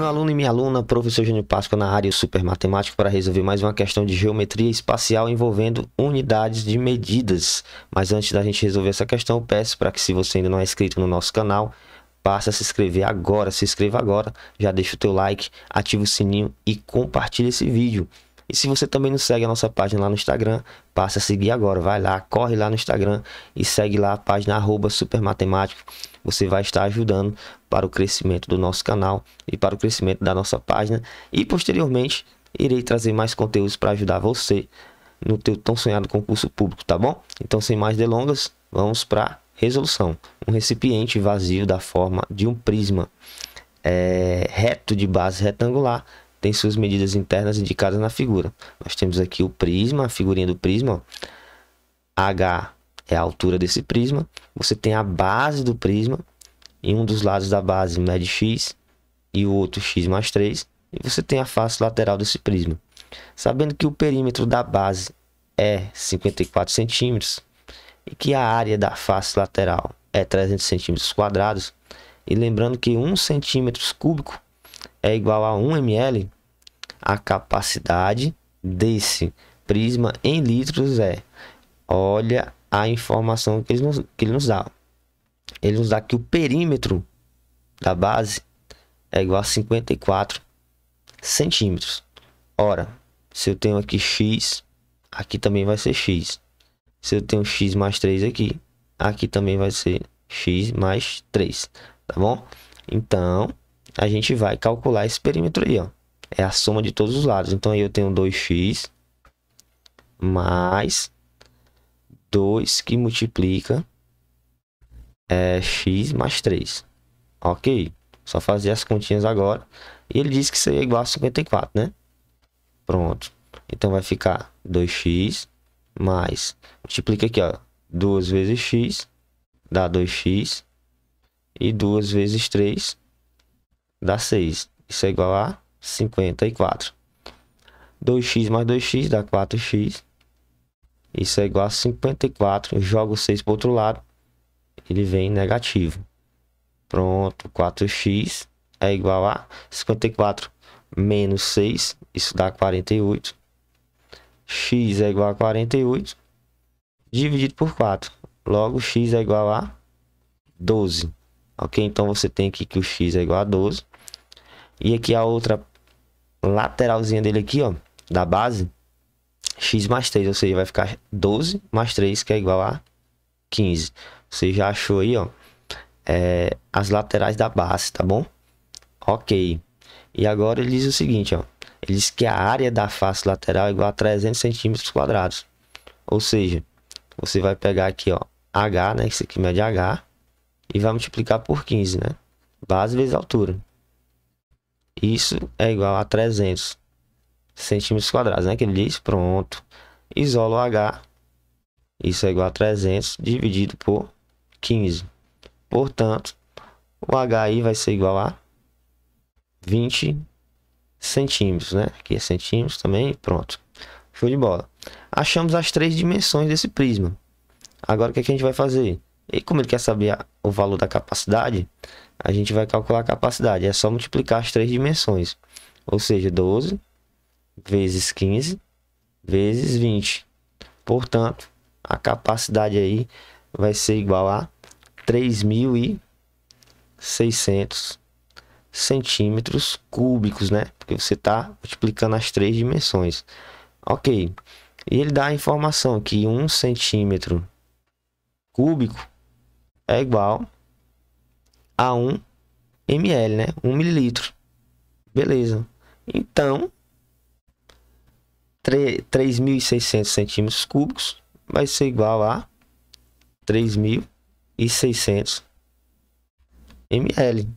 meu aluno e minha aluna, professor Júnior Páscoa na área Super Matemático para resolver mais uma questão de geometria espacial envolvendo unidades de medidas. Mas antes da gente resolver essa questão, eu peço para que se você ainda não é inscrito no nosso canal, passe a se inscrever agora, se inscreva agora, já deixa o teu like, ativa o sininho e compartilha esse vídeo. E se você também não segue a nossa página lá no Instagram, passa a seguir agora. Vai lá, corre lá no Instagram e segue lá a página arroba supermatemático. Você vai estar ajudando para o crescimento do nosso canal e para o crescimento da nossa página. E posteriormente, irei trazer mais conteúdos para ajudar você no teu tão sonhado concurso público, tá bom? Então, sem mais delongas, vamos para resolução. Um recipiente vazio da forma de um prisma é, reto de base retangular tem suas medidas internas indicadas na figura. Nós temos aqui o prisma, a figurinha do prisma. Ó. H é a altura desse prisma. Você tem a base do prisma. Em um dos lados da base mede x e o outro x mais 3. E você tem a face lateral desse prisma. Sabendo que o perímetro da base é 54 centímetros e que a área da face lateral é 300 centímetros quadrados, e lembrando que 1 centímetro cúbico é igual a 1 ml, a capacidade desse prisma em litros é. Olha a informação que ele nos, que ele nos dá. Ele nos dá que o perímetro da base é igual a 54 centímetros. Ora, se eu tenho aqui x, aqui também vai ser x. Se eu tenho x mais 3 aqui, aqui também vai ser x mais 3, tá bom? Então, a gente vai calcular esse perímetro aí, ó. É a soma de todos os lados. Então, aí eu tenho 2x mais 2 que multiplica é, x mais 3. Ok. Só fazer as continhas agora. E ele disse que seria igual a 54, né? Pronto. Então, vai ficar 2x mais... Multiplica aqui, ó. 2 vezes x dá 2x. E 2 vezes 3 dá 6. Isso é igual a 54. 2x mais 2x dá 4x. Isso é igual a 54. Jogo 6 para o outro lado. Ele vem negativo. Pronto. 4x é igual a 54 menos 6. Isso dá 48. x é igual a 48. É dividido por 4. Logo, x é igual a 12. Ok? Então, você tem aqui que o x é igual a 12. E aqui a outra lateralzinha dele aqui, ó, da base, x mais 3, ou seja, vai ficar 12 mais 3, que é igual a 15. Você já achou aí, ó, é, as laterais da base, tá bom? Ok. E agora ele diz o seguinte, ó. Ele diz que a área da face lateral é igual a 300 centímetros quadrados. Ou seja, você vai pegar aqui, ó, H, né? Isso aqui mede H. E vai multiplicar por 15, né? Base vezes altura. Isso é igual a 300 centímetros quadrados, né? Que ele diz, pronto. Isolo H, isso é igual a 300 dividido por 15. Portanto, o HI vai ser igual a 20 centímetros, né? Aqui é centímetros também, pronto. Show de bola. Achamos as três dimensões desse prisma. Agora o que, é que a gente vai fazer? E como ele quer saber o valor da capacidade, a gente vai calcular a capacidade. É só multiplicar as três dimensões. Ou seja, 12 vezes 15 vezes 20. Portanto, a capacidade aí vai ser igual a 3.600 centímetros cúbicos, né? Porque você está multiplicando as três dimensões. Ok. E ele dá a informação que um centímetro cúbico é igual a 1 ml, né? 1 mililitro. Beleza. Então, 3.600 centímetros cúbicos vai ser igual a 3.600 ml.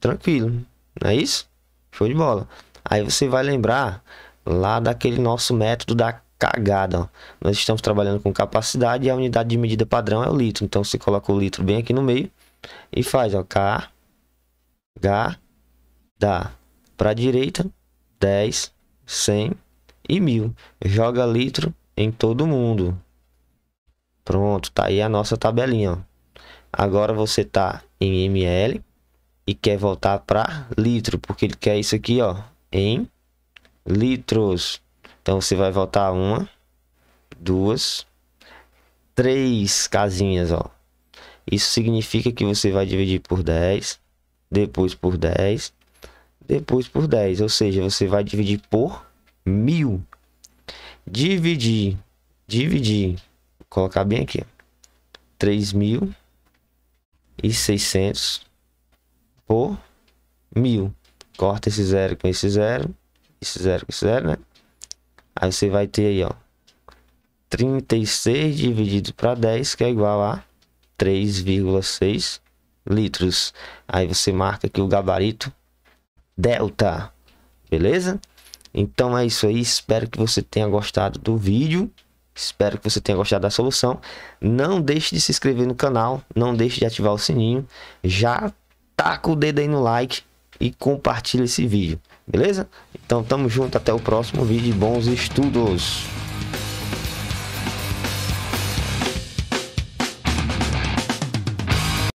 Tranquilo, não é isso? Show de bola. Aí você vai lembrar lá daquele nosso método da cagada. Nós estamos trabalhando com capacidade e a unidade de medida padrão é o litro. Então você coloca o litro bem aqui no meio e faz, ó, K, H, dá para a direita, 10, 100 e 1000. Joga litro em todo mundo. Pronto, tá aí a nossa tabelinha. Ó. Agora você tá em ml e quer voltar para litro, porque ele quer isso aqui, ó, em litros. Então você vai voltar uma, duas, três casinhas, ó. Isso significa que você vai dividir por 10, depois por 10, depois por 10. Ou seja, você vai dividir por mil. Dividir, dividir, vou colocar bem aqui, 3.600 por mil. Corta esse zero com esse zero, esse zero com esse zero, né? Aí você vai ter aí, ó. 36 dividido para 10, que é igual a 3,6 litros. Aí você marca aqui o gabarito delta, beleza? Então é isso aí, espero que você tenha gostado do vídeo. Espero que você tenha gostado da solução. Não deixe de se inscrever no canal, não deixe de ativar o sininho. Já taca o dedo aí no like e compartilha esse vídeo. Beleza? Então tamo junto, até o próximo vídeo. Bons estudos!